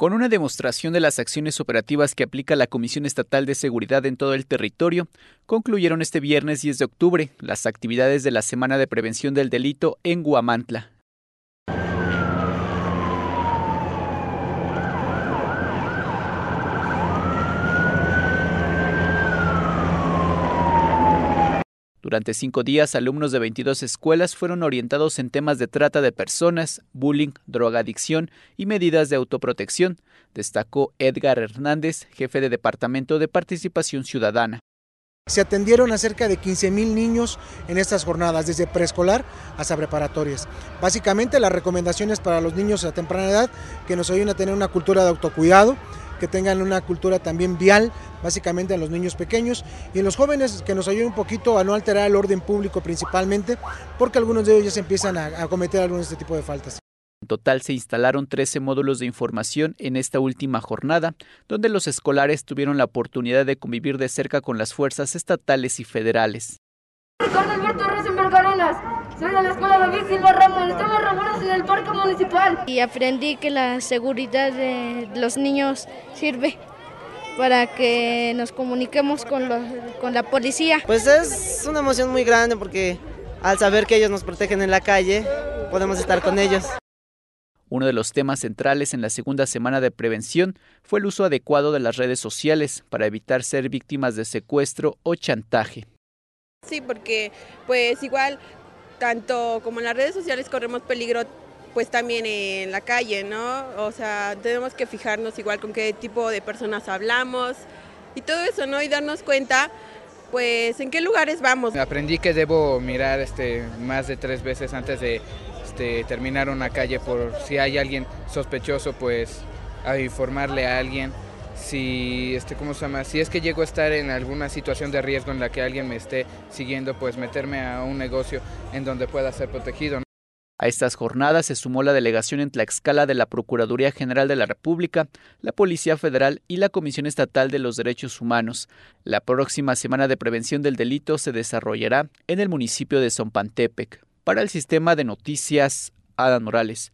Con una demostración de las acciones operativas que aplica la Comisión Estatal de Seguridad en todo el territorio, concluyeron este viernes 10 de octubre las actividades de la Semana de Prevención del Delito en Guamantla, Durante cinco días, alumnos de 22 escuelas fueron orientados en temas de trata de personas, bullying, drogadicción y medidas de autoprotección, destacó Edgar Hernández, jefe de Departamento de Participación Ciudadana. Se atendieron a cerca de 15.000 mil niños en estas jornadas, desde preescolar hasta preparatorias. Básicamente las recomendaciones para los niños a temprana edad que nos ayuden a tener una cultura de autocuidado, que tengan una cultura también vial, básicamente a los niños pequeños y a los jóvenes que nos ayuden un poquito a no alterar el orden público principalmente, porque algunos de ellos ya se empiezan a, cometer algunos de este tipo de faltas. En total se instalaron 13 módulos de información en esta última jornada, donde los escolares tuvieron la oportunidad de convivir de cerca con las fuerzas estatales y federales. Ricardo Alberto soy de la escuela David Silva Ramón, estamos reunidos en el parque municipal. Y aprendí que la seguridad de los niños sirve para que nos comuniquemos con, con la policía. Pues es una emoción muy grande porque al saber que ellos nos protegen en la calle, podemos estar con ellos. Uno de los temas centrales en la segunda semana de prevención fue el uso adecuado de las redes sociales para evitar ser víctimas de secuestro o chantaje. Sí, porque pues igual tanto como en las redes sociales corremos peligro pues también en la calle, ¿no? O sea, tenemos que fijarnos igual con qué tipo de personas hablamos y todo eso, ¿no? Y darnos cuenta, pues, en qué lugares vamos. Aprendí que debo mirar este, más de tres veces antes de este, terminar una calle por si hay alguien sospechoso, pues, informarle a alguien. Si, este, ¿cómo se llama? si es que llego a estar en alguna situación de riesgo en la que alguien me esté siguiendo, pues meterme a un negocio en donde pueda ser protegido. A estas jornadas se sumó la delegación en Tlaxcala de la Procuraduría General de la República, la Policía Federal y la Comisión Estatal de los Derechos Humanos. La próxima Semana de Prevención del Delito se desarrollará en el municipio de Zompantepec. Para el sistema de noticias, Adán Morales.